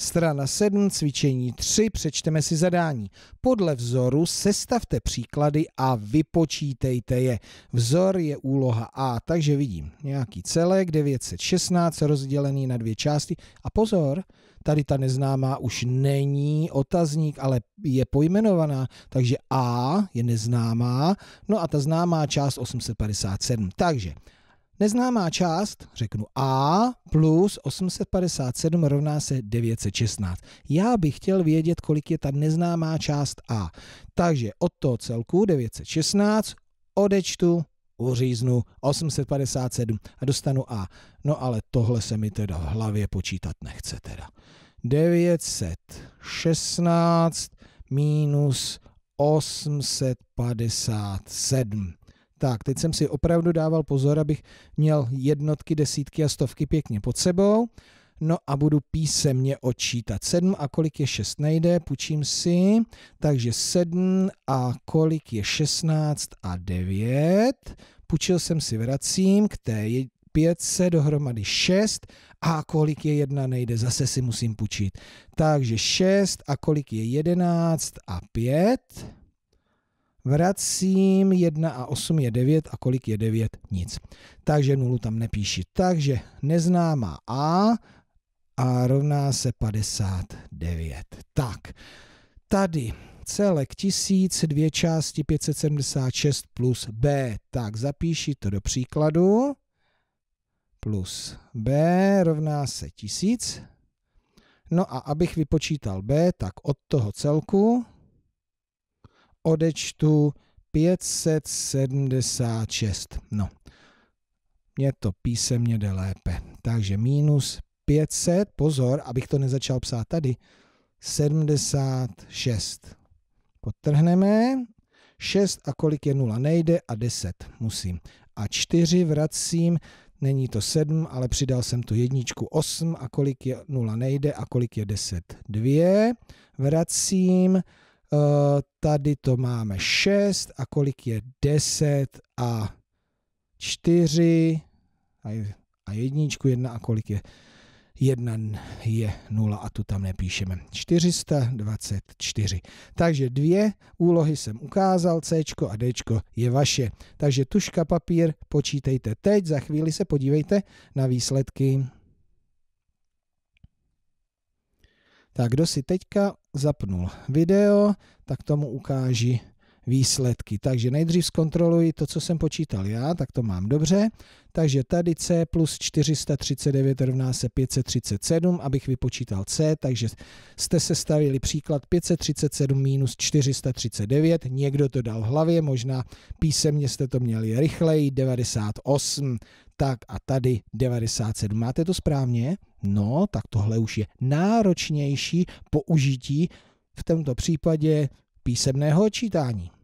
Strana 7, cvičení 3, přečteme si zadání. Podle vzoru sestavte příklady a vypočítejte je. Vzor je úloha A, takže vidím nějaký celek 916 rozdělený na dvě části. A pozor, tady ta neznámá už není otazník, ale je pojmenovaná, takže A je neznámá, no a ta známá část 857. Takže Neznámá část, řeknu A plus 857 rovná se 916. Já bych chtěl vědět, kolik je ta neznámá část A. Takže od toho celku 916 odečtu, uříznu 857 a dostanu A. No ale tohle se mi teda v hlavě počítat nechce teda. 916 minus 857. Tak, teď jsem si opravdu dával pozor, abych měl jednotky, desítky a stovky pěkně pod sebou. No a budu písemně odčítat. 7 a kolik je 6 nejde, půjčím si. Takže 7 a kolik je 16 a 9. Půjčil jsem si, vracím k té pětce, dohromady 6 a kolik je 1 nejde, zase si musím půjčit. Takže 6 a kolik je 11 a 5 vracím 1 a 8 je 9 a kolik je 9? Nic. Takže nulu tam nepíši. Takže neznámá a a rovná se 59. Tak, tady celek 1000, dvě části 576 plus b. Tak zapíši to do příkladu. Plus b rovná se 1000. No a abych vypočítal b, tak od toho celku odečtu 576. No, mě to písemně jde lépe. Takže minus 500, pozor, abych to nezačal psát tady, 76. Potrhneme, 6 a kolik je 0 nejde a 10 musím. A 4 vracím, není to 7, ale přidal jsem tu jedničku 8 a kolik je 0 nejde a kolik je 10. 2 vracím Eh, tady to máme 6 a kolik je 10 a 4 a, a jedničku 1 a kolik je 1 je 0 a tu tam nepíšeme. 424. Takže dvě úlohy jsem ukázal, C a D je vaše. Takže tuška, papír, počítejte teď, za chvíli se podívejte na výsledky. Tak kdo si teďka zapnul video, tak tomu ukáži výsledky. Takže nejdřív zkontroluji to, co jsem počítal já, tak to mám dobře. Takže tady C plus 439 rovná se 537, abych vypočítal C, takže jste se stavili příklad 537 minus 439, někdo to dal v hlavě, možná písemně jste to měli rychleji, 98, tak a tady 97. Máte to správně? No, tak tohle už je náročnější použití v tomto případě písemného čítání.